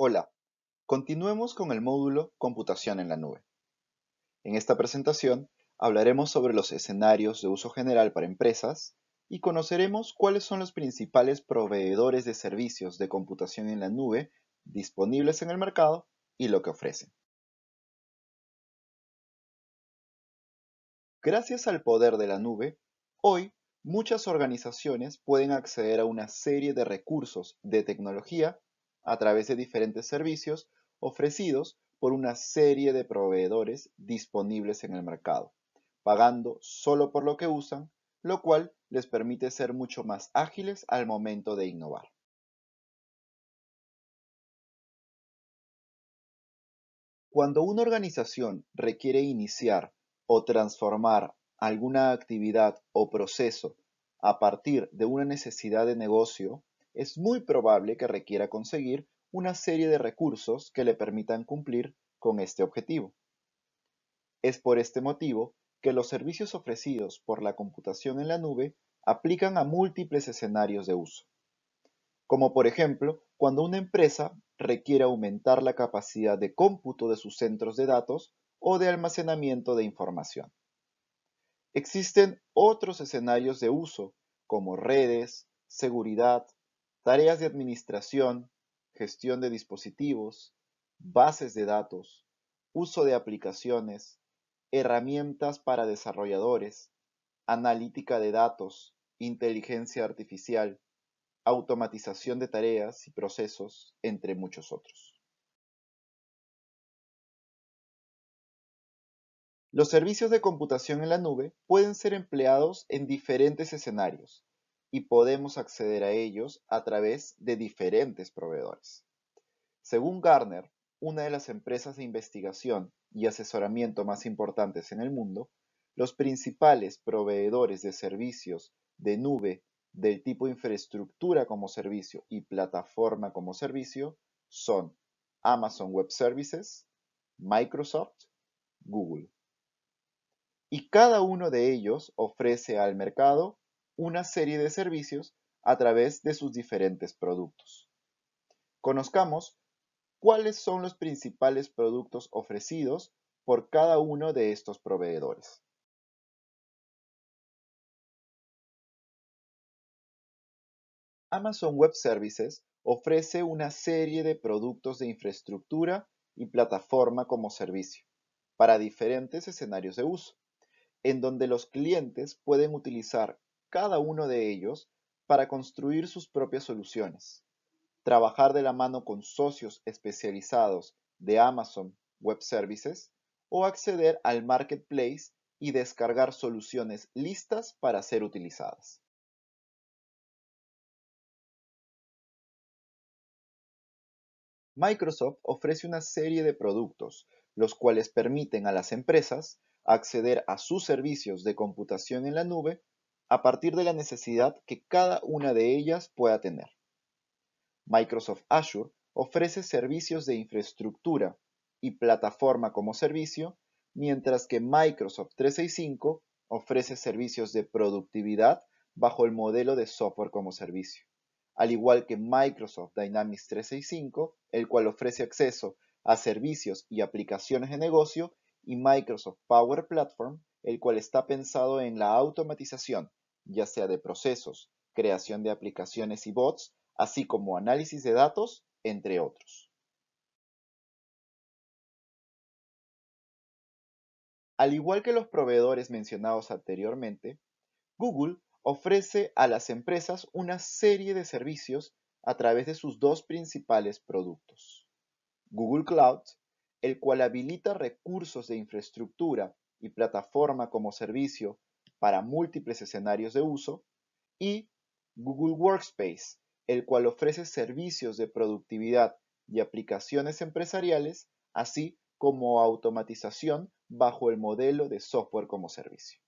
Hola, continuemos con el módulo Computación en la nube. En esta presentación hablaremos sobre los escenarios de uso general para empresas y conoceremos cuáles son los principales proveedores de servicios de computación en la nube disponibles en el mercado y lo que ofrecen. Gracias al poder de la nube, hoy muchas organizaciones pueden acceder a una serie de recursos de tecnología a través de diferentes servicios ofrecidos por una serie de proveedores disponibles en el mercado, pagando solo por lo que usan, lo cual les permite ser mucho más ágiles al momento de innovar. Cuando una organización requiere iniciar o transformar alguna actividad o proceso a partir de una necesidad de negocio, es muy probable que requiera conseguir una serie de recursos que le permitan cumplir con este objetivo. Es por este motivo que los servicios ofrecidos por la computación en la nube aplican a múltiples escenarios de uso, como por ejemplo cuando una empresa requiere aumentar la capacidad de cómputo de sus centros de datos o de almacenamiento de información. Existen otros escenarios de uso, como redes, seguridad, Tareas de administración, gestión de dispositivos, bases de datos, uso de aplicaciones, herramientas para desarrolladores, analítica de datos, inteligencia artificial, automatización de tareas y procesos, entre muchos otros. Los servicios de computación en la nube pueden ser empleados en diferentes escenarios, y podemos acceder a ellos a través de diferentes proveedores. Según Gartner, una de las empresas de investigación y asesoramiento más importantes en el mundo, los principales proveedores de servicios de nube del tipo infraestructura como servicio y plataforma como servicio son Amazon Web Services, Microsoft, Google. Y cada uno de ellos ofrece al mercado una serie de servicios a través de sus diferentes productos. Conozcamos cuáles son los principales productos ofrecidos por cada uno de estos proveedores. Amazon Web Services ofrece una serie de productos de infraestructura y plataforma como servicio para diferentes escenarios de uso, en donde los clientes pueden utilizar cada uno de ellos para construir sus propias soluciones, trabajar de la mano con socios especializados de Amazon Web Services o acceder al marketplace y descargar soluciones listas para ser utilizadas. Microsoft ofrece una serie de productos, los cuales permiten a las empresas acceder a sus servicios de computación en la nube a partir de la necesidad que cada una de ellas pueda tener. Microsoft Azure ofrece servicios de infraestructura y plataforma como servicio, mientras que Microsoft 365 ofrece servicios de productividad bajo el modelo de software como servicio, al igual que Microsoft Dynamics 365, el cual ofrece acceso a servicios y aplicaciones de negocio, y Microsoft Power Platform, el cual está pensado en la automatización ya sea de procesos, creación de aplicaciones y bots, así como análisis de datos, entre otros. Al igual que los proveedores mencionados anteriormente, Google ofrece a las empresas una serie de servicios a través de sus dos principales productos. Google Cloud, el cual habilita recursos de infraestructura y plataforma como servicio para múltiples escenarios de uso, y Google Workspace, el cual ofrece servicios de productividad y aplicaciones empresariales, así como automatización bajo el modelo de software como servicio.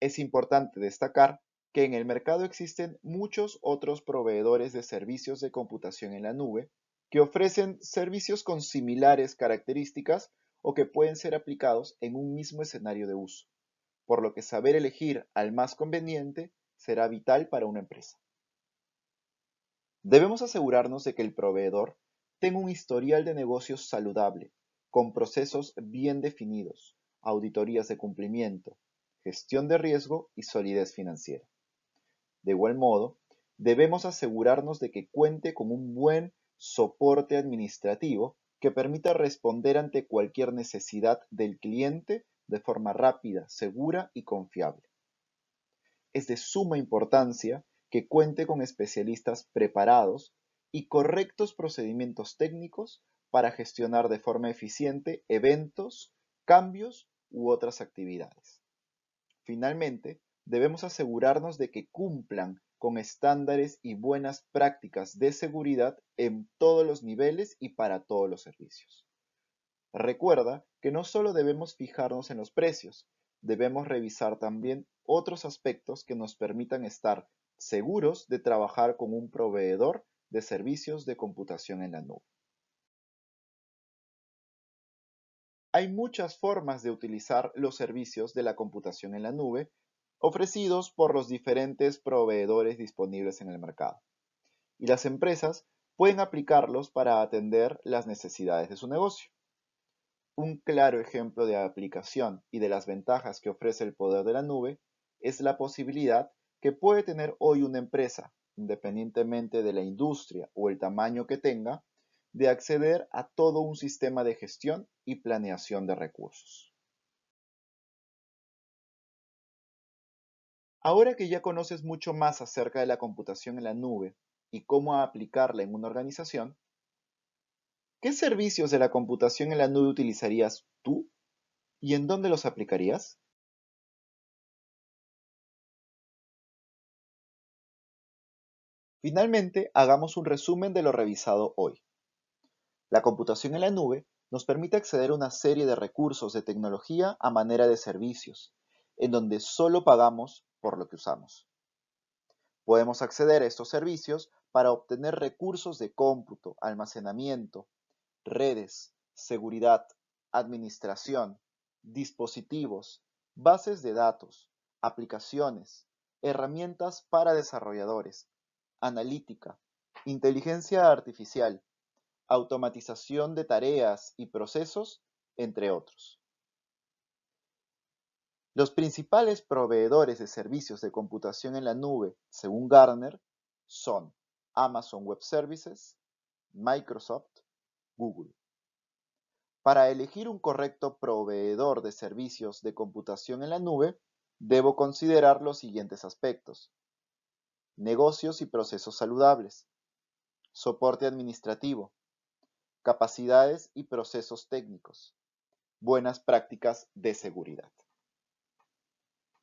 Es importante destacar que en el mercado existen muchos otros proveedores de servicios de computación en la nube que ofrecen servicios con similares características o que pueden ser aplicados en un mismo escenario de uso, por lo que saber elegir al más conveniente será vital para una empresa. Debemos asegurarnos de que el proveedor tenga un historial de negocios saludable, con procesos bien definidos, auditorías de cumplimiento, gestión de riesgo y solidez financiera. De igual modo, debemos asegurarnos de que cuente con un buen soporte administrativo que permita responder ante cualquier necesidad del cliente de forma rápida, segura y confiable. Es de suma importancia que cuente con especialistas preparados y correctos procedimientos técnicos para gestionar de forma eficiente eventos, cambios u otras actividades. Finalmente, debemos asegurarnos de que cumplan con estándares y buenas prácticas de seguridad en todos los niveles y para todos los servicios. Recuerda que no solo debemos fijarnos en los precios, debemos revisar también otros aspectos que nos permitan estar seguros de trabajar con un proveedor de servicios de computación en la nube. Hay muchas formas de utilizar los servicios de la computación en la nube ofrecidos por los diferentes proveedores disponibles en el mercado. Y las empresas pueden aplicarlos para atender las necesidades de su negocio. Un claro ejemplo de aplicación y de las ventajas que ofrece el poder de la nube es la posibilidad que puede tener hoy una empresa, independientemente de la industria o el tamaño que tenga, de acceder a todo un sistema de gestión y planeación de recursos. Ahora que ya conoces mucho más acerca de la computación en la nube y cómo aplicarla en una organización, ¿qué servicios de la computación en la nube utilizarías tú y en dónde los aplicarías? Finalmente, hagamos un resumen de lo revisado hoy. La computación en la nube nos permite acceder a una serie de recursos de tecnología a manera de servicios, en donde solo pagamos por lo que usamos. Podemos acceder a estos servicios para obtener recursos de cómputo, almacenamiento, redes, seguridad, administración, dispositivos, bases de datos, aplicaciones, herramientas para desarrolladores, analítica, inteligencia artificial, automatización de tareas y procesos, entre otros. Los principales proveedores de servicios de computación en la nube, según Gartner, son Amazon Web Services, Microsoft, Google. Para elegir un correcto proveedor de servicios de computación en la nube, debo considerar los siguientes aspectos. Negocios y procesos saludables. Soporte administrativo. Capacidades y procesos técnicos. Buenas prácticas de seguridad.